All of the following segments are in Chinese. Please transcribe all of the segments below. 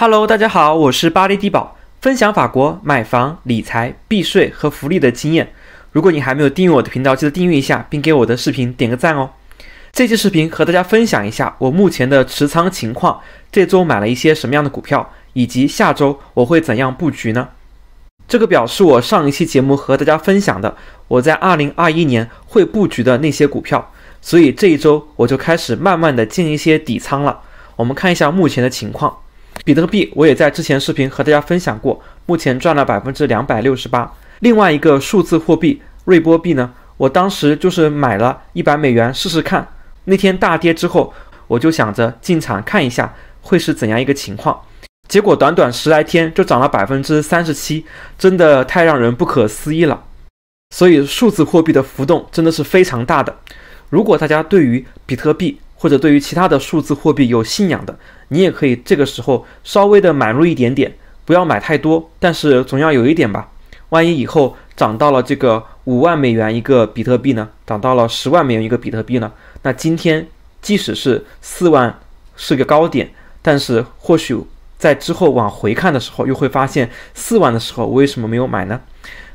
Hello，大家好，我是巴黎低保，分享法国买房、理财、避税和福利的经验。如果你还没有订阅我的频道，记得订阅一下，并给我的视频点个赞哦。这期视频和大家分享一下我目前的持仓情况，这周买了一些什么样的股票，以及下周我会怎样布局呢？这个表是我上一期节目和大家分享的，我在二零二一年会布局的那些股票，所以这一周我就开始慢慢的进一些底仓了。我们看一下目前的情况。比特币我也在之前视频和大家分享过，目前赚了百分之两百六十八。另外一个数字货币瑞波币呢，我当时就是买了一百美元试试看，那天大跌之后，我就想着进场看一下会是怎样一个情况，结果短短十来天就涨了百分之三十七，真的太让人不可思议了。所以数字货币的浮动真的是非常大的。如果大家对于比特币，或者对于其他的数字货币有信仰的，你也可以这个时候稍微的买入一点点，不要买太多，但是总要有一点吧。万一以后涨到了这个五万美元一个比特币呢？涨到了十万美元一个比特币呢？那今天即使是四万是个高点，但是或许在之后往回看的时候，又会发现四万的时候为什么没有买呢？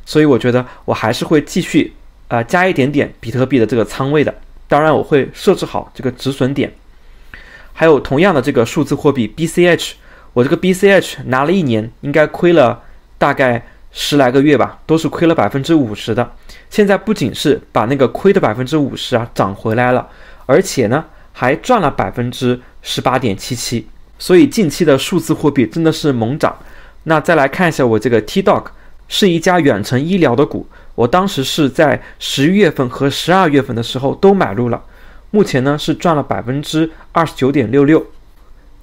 所以我觉得我还是会继续，呃，加一点点比特币的这个仓位的。当然，我会设置好这个止损点。还有同样的这个数字货币 BCH，我这个 BCH 拿了一年，应该亏了大概十来个月吧，都是亏了百分之五十的。现在不仅是把那个亏的百分之五十啊涨回来了，而且呢还赚了百分之十八点七七。所以近期的数字货币真的是猛涨。那再来看一下我这个 TDOC，是一家远程医疗的股。我当时是在十一月份和十二月份的时候都买入了，目前呢是赚了百分之二十九点六六。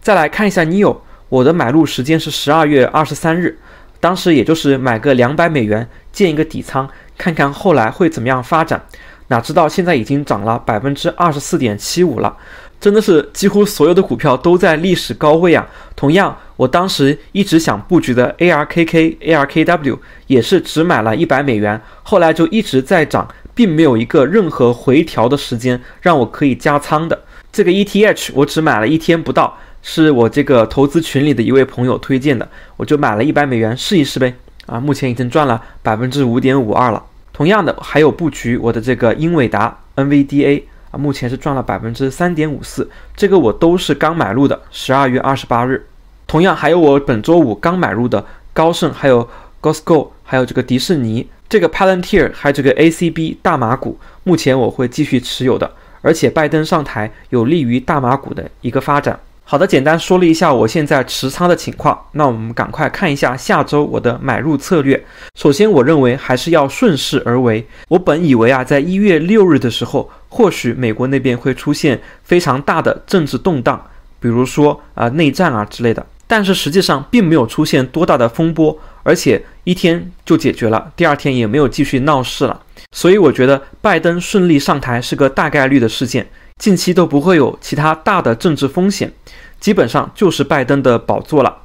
再来看一下 i 友，我的买入时间是十二月二十三日，当时也就是买个两百美元建一个底仓，看看后来会怎么样发展，哪知道现在已经涨了百分之二十四点七五了。真的是几乎所有的股票都在历史高位啊！同样，我当时一直想布局的 ARKK、ARKW 也是只买了一百美元，后来就一直在涨，并没有一个任何回调的时间让我可以加仓的。这个 ETH 我只买了一天不到，是我这个投资群里的一位朋友推荐的，我就买了一百美元试一试呗。啊，目前已经赚了百分之五点五二了。同样的，还有布局我的这个英伟达 NVDA。啊，目前是赚了百分之三点五四，这个我都是刚买入的，十二月二十八日。同样还有我本周五刚买入的高盛，还有 g o s t c o 还有这个迪士尼，这个 Palantir，还有这个 A C B 大马股，目前我会继续持有的。而且拜登上台有利于大马股的一个发展。好的，简单说了一下我现在持仓的情况，那我们赶快看一下下周我的买入策略。首先，我认为还是要顺势而为。我本以为啊，在一月六日的时候。或许美国那边会出现非常大的政治动荡，比如说啊内战啊之类的。但是实际上并没有出现多大的风波，而且一天就解决了，第二天也没有继续闹事了。所以我觉得拜登顺利上台是个大概率的事件，近期都不会有其他大的政治风险，基本上就是拜登的宝座了。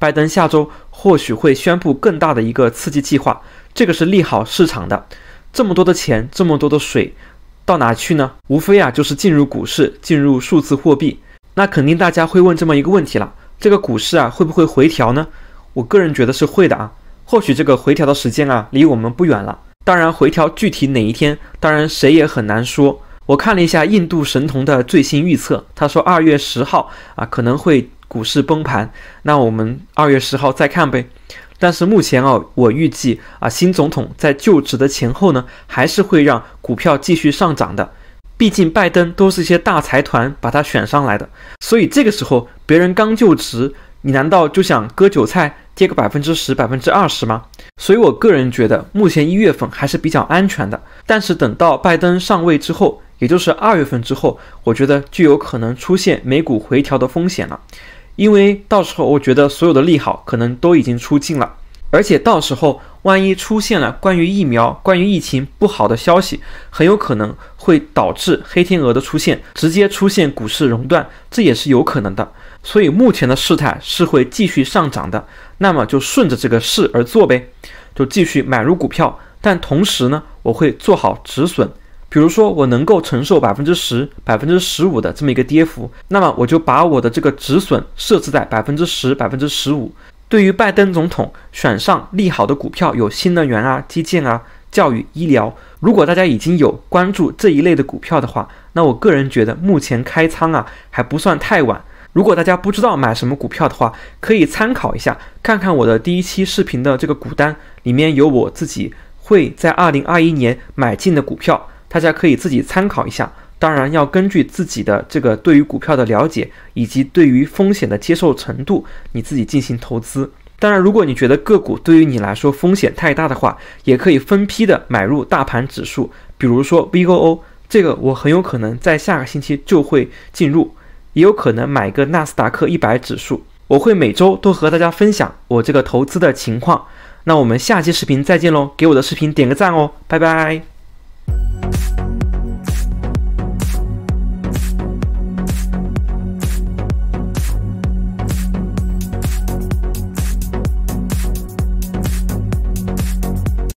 拜登下周或许会宣布更大的一个刺激计划，这个是利好市场的。这么多的钱，这么多的水。到哪去呢？无非啊就是进入股市，进入数字货币。那肯定大家会问这么一个问题了：这个股市啊会不会回调呢？我个人觉得是会的啊，或许这个回调的时间啊离我们不远了。当然回调具体哪一天，当然谁也很难说。我看了一下印度神童的最新预测，他说二月十号啊可能会股市崩盘，那我们二月十号再看呗。但是目前啊，我预计啊，新总统在就职的前后呢，还是会让股票继续上涨的。毕竟拜登都是一些大财团把他选上来的，所以这个时候别人刚就职，你难道就想割韭菜跌个百分之十、百分之二十吗？所以，我个人觉得目前一月份还是比较安全的。但是等到拜登上位之后，也就是二月份之后，我觉得就有可能出现美股回调的风险了。因为到时候我觉得所有的利好可能都已经出尽了，而且到时候万一出现了关于疫苗、关于疫情不好的消息，很有可能会导致黑天鹅的出现，直接出现股市熔断，这也是有可能的。所以目前的事态是会继续上涨的，那么就顺着这个势而做呗，就继续买入股票，但同时呢，我会做好止损。比如说，我能够承受百分之十、百分之十五的这么一个跌幅，那么我就把我的这个止损设置在百分之十、百分之十五。对于拜登总统选上利好的股票，有新能源啊、基建啊、教育、医疗。如果大家已经有关注这一类的股票的话，那我个人觉得目前开仓啊还不算太晚。如果大家不知道买什么股票的话，可以参考一下，看看我的第一期视频的这个股单里面有我自己会在二零二一年买进的股票。大家可以自己参考一下，当然要根据自己的这个对于股票的了解以及对于风险的接受程度，你自己进行投资。当然，如果你觉得个股对于你来说风险太大的话，也可以分批的买入大盘指数，比如说 VOO 这个，我很有可能在下个星期就会进入，也有可能买一个纳斯达克一百指数。我会每周都和大家分享我这个投资的情况。那我们下期视频再见喽，给我的视频点个赞哦，拜拜。